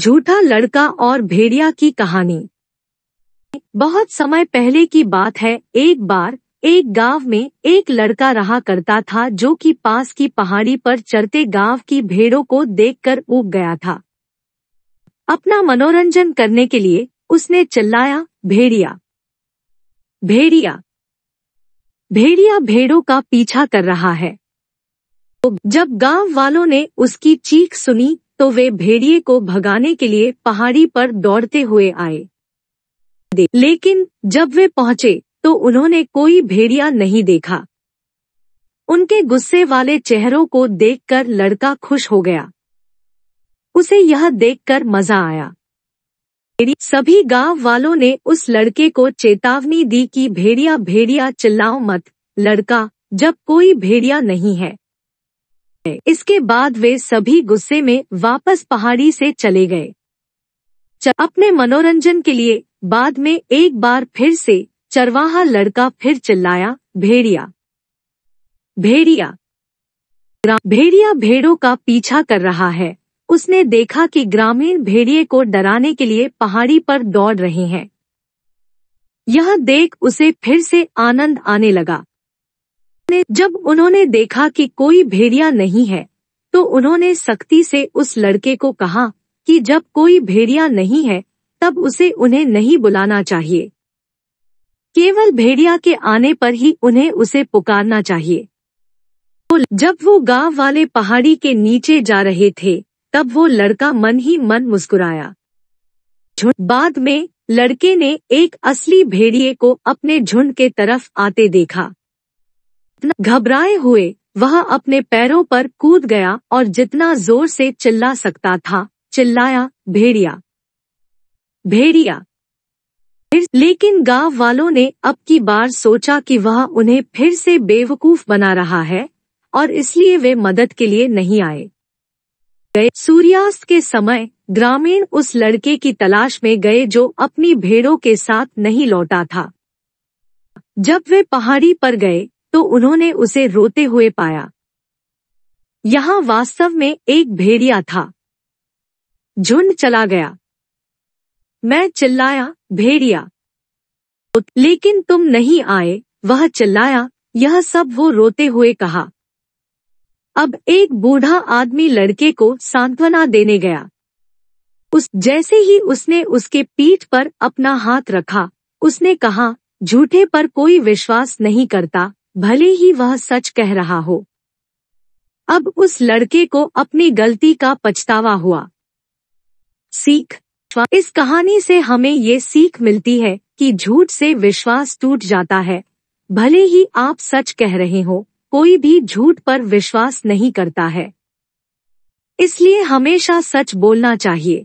झूठा लड़का और भेड़िया की कहानी बहुत समय पहले की बात है एक बार एक गांव में एक लड़का रहा करता था जो कि पास की पहाड़ी पर चढ़ते गांव की भेड़ों को देखकर उग गया था अपना मनोरंजन करने के लिए उसने चिल्लाया भेड़िया भेड़िया भेड़िया भेड़ों का पीछा कर रहा है जब गांव वालों ने उसकी चीख सुनी तो वे भेड़िए को भगाने के लिए पहाड़ी पर दौड़ते हुए आए लेकिन जब वे पहुंचे तो उन्होंने कोई भेड़िया नहीं देखा उनके गुस्से वाले चेहरों को देखकर लड़का खुश हो गया उसे यह देखकर मजा आया सभी गांव वालों ने उस लड़के को चेतावनी दी कि भेड़िया भेड़िया चिल्लाओ मत लड़का जब कोई भेड़िया नहीं है इसके बाद वे सभी गुस्से में वापस पहाड़ी से चले गए अपने मनोरंजन के लिए बाद में एक बार फिर से चरवाहा लड़का फिर चिल्लाया भेड़िया भेड़िया भेड़िया भेड़ों का पीछा कर रहा है उसने देखा कि ग्रामीण भेड़िए को डराने के लिए पहाड़ी पर दौड़ रहे हैं यह देख उसे फिर से आनंद आने लगा जब उन्होंने देखा कि कोई भेड़िया नहीं है तो उन्होंने सख्ती से उस लड़के को कहा कि जब कोई भेड़िया नहीं है तब उसे उन्हें नहीं बुलाना चाहिए केवल भेड़िया के आने पर ही उन्हें उसे पुकारना चाहिए तो जब वो गांव वाले पहाड़ी के नीचे जा रहे थे तब वो लड़का मन ही मन मुस्कुराया बाद में लड़के ने एक असली भेड़िए को अपने झुंड के तरफ आते देखा घबराए हुए वह अपने पैरों पर कूद गया और जितना जोर से चिल्ला सकता था चिल्लाया भेड़िया भेड़िया लेकिन गांव वालों ने अब की बार सोचा कि वह उन्हें फिर से बेवकूफ बना रहा है और इसलिए वे मदद के लिए नहीं आए गए सूर्यास्त के समय ग्रामीण उस लड़के की तलाश में गए जो अपनी भेड़ों के साथ नहीं लौटा था जब वे पहाड़ी पर गए तो उन्होंने उसे रोते हुए पाया यहां वास्तव में एक भेड़िया था झुंड चला गया मैं चिल्लाया भेड़िया लेकिन तुम नहीं आए वह चिल्लाया यह सब वो रोते हुए कहा अब एक बूढ़ा आदमी लड़के को सांत्वना देने गया उस जैसे ही उसने उसके पीठ पर अपना हाथ रखा उसने कहा झूठे पर कोई विश्वास नहीं करता भले ही वह सच कह रहा हो अब उस लड़के को अपनी गलती का पछतावा हुआ सीख इस कहानी से हमें ये सीख मिलती है कि झूठ से विश्वास टूट जाता है भले ही आप सच कह रहे हो कोई भी झूठ पर विश्वास नहीं करता है इसलिए हमेशा सच बोलना चाहिए